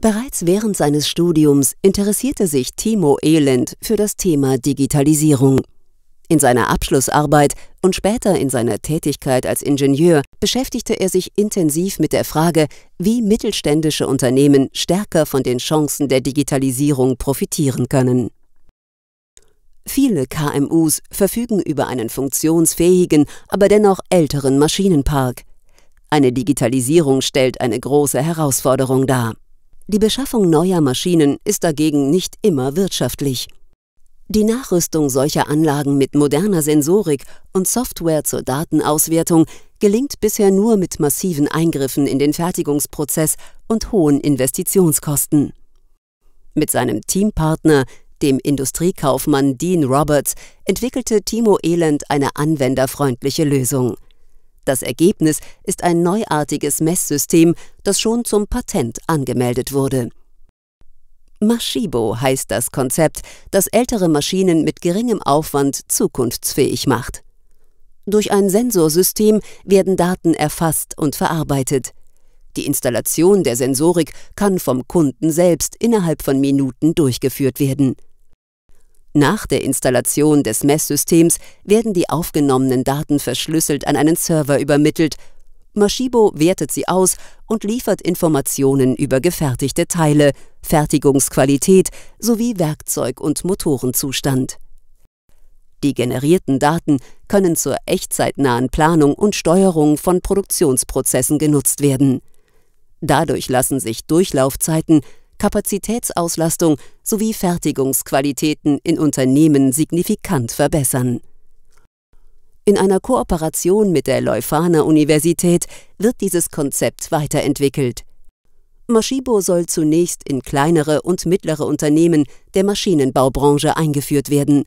Bereits während seines Studiums interessierte sich Timo Elend für das Thema Digitalisierung. In seiner Abschlussarbeit und später in seiner Tätigkeit als Ingenieur beschäftigte er sich intensiv mit der Frage, wie mittelständische Unternehmen stärker von den Chancen der Digitalisierung profitieren können. Viele KMUs verfügen über einen funktionsfähigen, aber dennoch älteren Maschinenpark. Eine Digitalisierung stellt eine große Herausforderung dar. Die Beschaffung neuer Maschinen ist dagegen nicht immer wirtschaftlich. Die Nachrüstung solcher Anlagen mit moderner Sensorik und Software zur Datenauswertung gelingt bisher nur mit massiven Eingriffen in den Fertigungsprozess und hohen Investitionskosten. Mit seinem Teampartner, dem Industriekaufmann Dean Roberts, entwickelte Timo Elend eine anwenderfreundliche Lösung. Das Ergebnis ist ein neuartiges Messsystem, das schon zum Patent angemeldet wurde. Mashibo heißt das Konzept, das ältere Maschinen mit geringem Aufwand zukunftsfähig macht. Durch ein Sensorsystem werden Daten erfasst und verarbeitet. Die Installation der Sensorik kann vom Kunden selbst innerhalb von Minuten durchgeführt werden. Nach der Installation des Messsystems werden die aufgenommenen Daten verschlüsselt an einen Server übermittelt. Mashibo wertet sie aus und liefert Informationen über gefertigte Teile, Fertigungsqualität sowie Werkzeug- und Motorenzustand. Die generierten Daten können zur echtzeitnahen Planung und Steuerung von Produktionsprozessen genutzt werden. Dadurch lassen sich Durchlaufzeiten, Kapazitätsauslastung sowie Fertigungsqualitäten in Unternehmen signifikant verbessern. In einer Kooperation mit der Leuphana Universität wird dieses Konzept weiterentwickelt. Mashibo soll zunächst in kleinere und mittlere Unternehmen der Maschinenbaubranche eingeführt werden.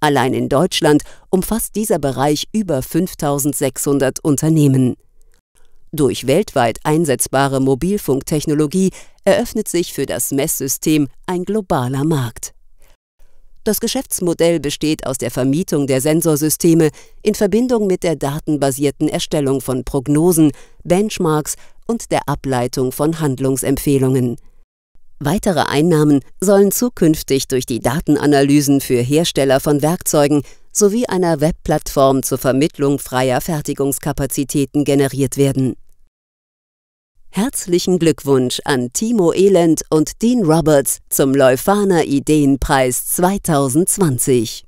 Allein in Deutschland umfasst dieser Bereich über 5600 Unternehmen. Durch weltweit einsetzbare Mobilfunktechnologie eröffnet sich für das Messsystem ein globaler Markt. Das Geschäftsmodell besteht aus der Vermietung der Sensorsysteme in Verbindung mit der datenbasierten Erstellung von Prognosen, Benchmarks und der Ableitung von Handlungsempfehlungen. Weitere Einnahmen sollen zukünftig durch die Datenanalysen für Hersteller von Werkzeugen sowie einer Webplattform zur Vermittlung freier Fertigungskapazitäten generiert werden. Herzlichen Glückwunsch an Timo Elend und Dean Roberts zum Leuphana Ideenpreis 2020.